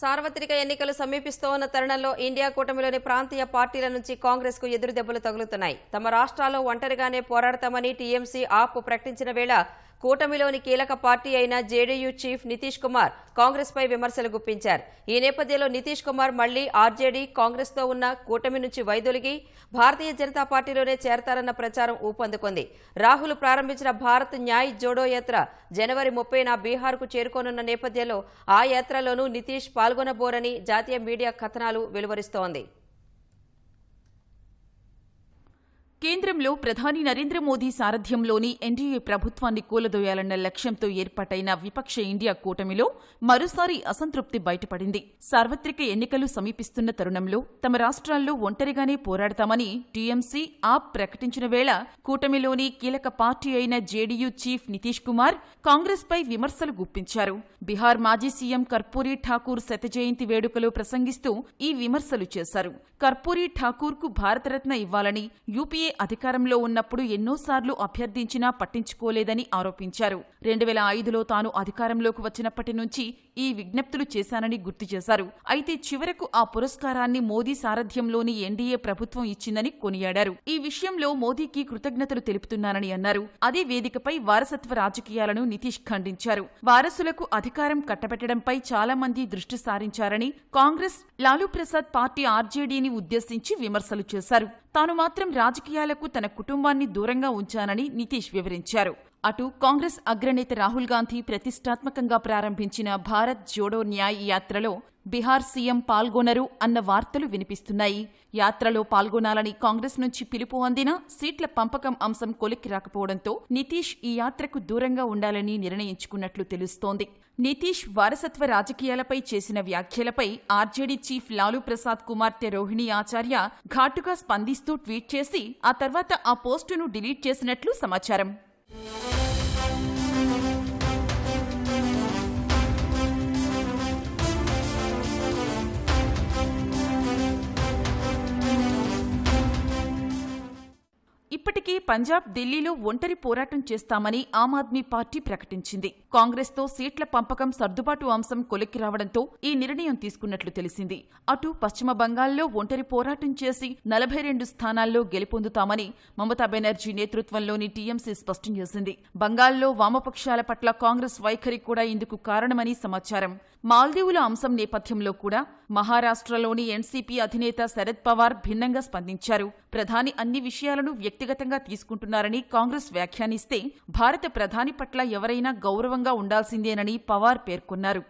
సార్వత్రిక ఎన్నికలు సమీపిస్తోన్న తరుణంలో ఇండియా కూటమిలోని ప్రాంతీయ పార్టీల నుంచి కాంగ్రెస్ కు ఎదురు దెబ్బలు తగులుతున్నాయి తమ రాష్ట్రాల్లో ఒంటరిగానే పోరాడతామని టీఎంసీ ఆప్ ప్రకటించిన వేళ కూటమిలోని కీలక పార్టీ అయిన జేడీయూ చీఫ్ నితీష్ కుమార్ కాంగ్రెస్పై విమర్శలు గుప్పించారు ఈ నేపథ్యంలో నితీష్ కుమార్ మళ్లీ ఆర్జేడీ కాంగ్రెస్తో ఉన్న కూటమి నుంచి వైదొలిగి భారతీయ జనతా పార్టీలోనే చేరతారన్న ప్రచారం ఊపందుకుంది రాహుల్ ప్రారంభించిన భారత్ న్యాయ్ జోడో యాత్ర జనవరి ముప్పైన బీహార్కు చేరుకోనున్న నేపథ్యంలో ఆ యాత్రలోనూ నితీష్ పాల్గొనబోరని జాతీయ మీడియా కథనాలు వెలువరిస్తోంది కేంద్రంలో ప్రధాని నరేంద్ర మోదీ సారథ్యంలోని ఎన్డీఏ ప్రభుత్వాన్ని కూలదోయాలన్న లక్ష్యంతో ఏర్పాటైన విపక్ష ఇండియా కూటమిలో మరోసారి అసంతృప్తి బయటపడింది సార్వత్రిక ఎన్నికలు సమీపిస్తున్న తరుణంలో తమ రాష్ట్రాల్లో ఒంటరిగానే పోరాడతామని టీఎంసీ ఆప్ ప్రకటించిన వేళ కూటమిలోని కీలక పార్టీ అయిన జేడీయూ చీఫ్ నితీష్ కుమార్ కాంగ్రెస్పై విమర్శలు గుప్పించారు బీహార్ మాజీ సీఎం కర్పూరి ఠాకూర్ శతజయంతి వేడుకలో ప్రసంగిస్తూ ఈ విమర్శలు చేశారు కర్పూరి ఠాకూర్కు భారతరత్న ఇవ్వాలని యూపీఏ అధికారంలో ఉన్నప్పుడు ఎన్నోసార్లు అభ్యర్థించినా పట్టించుకోలేదని ఆరోపించారు రెండు వేల ఐదులో తాను అధికారంలోకి వచ్చినప్పటి నుంచి ఈ విజ్ఞప్తులు చేశానని గుర్తు చేశారు అయితే చివరకు ఆ పురస్కారాన్ని మోదీ సారథ్యంలోని ఎన్డీఏ ప్రభుత్వం ఇచ్చిందని కొనియాడారు ఈ విషయంలో మోదీకి కృతజ్ఞతలు తెలుపుతున్నానని అన్నారు అదే వేదికపై వారసత్వ రాజకీయాలను నితీష్ ఖండించారు వారసులకు అధికారం కట్టబెట్టడంపై చాలా మంది దృష్టి సారించారని కాంగ్రెస్ లాలూ ప్రసాద్ పార్టీ ఆర్జేడీని ఉద్దేశించి విమర్శలు చేశారు తాను మాత్రం రాజకీయాలకు తన కుటుంబాన్ని దూరంగా ఉంచానని నితీష్ వివరించారు అటు కాంగ్రెస్ అగ్రనేత రాహుల్ గాంధీ ప్రతిష్టాత్మకంగా ప్రారంభించిన భారత్ జోడో న్యాయ్ యాత్రలో బీహార్ సీఎం పాల్గొనరు అన్న వార్తలు వినిపిస్తున్నాయి యాత్రలో పాల్గొనాలని కాంగ్రెస్ నుంచి పిలుపు అందినా సీట్ల పంపకం అంశం కొలిక్కి రాకపోవడంతో నితీష్ ఈ యాత్రకు దూరంగా ఉండాలని నిర్ణయించుకున్నట్లు తెలుస్తోంది నితీష్ వారసత్వ రాజకీయాలపై చేసిన వ్యాఖ్యలపై ఆర్జేడీ చీఫ్ లాలూ ప్రసాద్ కుమార్తె రోహిణి ఆచార్య ఘాటుగా స్పందిస్తూ ట్వీట్ చేసి ఆ తర్వాత ఆ పోస్టును డిలీట్ చేసినట్లు సమాచారం ఇప్పటికీ పంజాబ్ ఢిల్లీలో ఒంటరి పోరాటం చేస్తామని ఆమ్ ఆద్మీ పార్టీ ప్రకటించింది కాంగ్రెస్తో సీట్ల పంపకం సర్దుబాటు అంశం కొలిక్కి రావడంతో ఈ నిర్ణయం తీసుకున్నట్లు తెలిసింది అటు పశ్చిమ బంగాల్లో ఒంటరి పోరాటం చేసి నలభై రెండు స్థానాల్లో గెలుపొందుతామని మమతా బెనర్జీ నేతృత్వంలోని టీఎంసీ స్పష్టం చేసింది బంగాల్లో వామపక్షాల పట్ల కాంగ్రెస్ వైఖరి కూడా ఇందుకు కారణమని సమాచారం మాల్దీవుల అంశం నేపథ్యంలో కూడా మహారాష్ట్రలోని ఎన్సీపీ అధినేత శరద్ పవార్ భిన్నంగా స్పందించారు ప్రధాని అన్ని విషయాలను వ్యక్తిగత వ్యక్తిగతంగా తీసుకుంటున్నారని కాంగ్రెస్ వ్యాఖ్యానిస్తే భారత ప్రధాని పట్ల ఎవరైనా గౌరవంగా ఉండాల్సిందేనని పవార్ పేర్కొన్నారు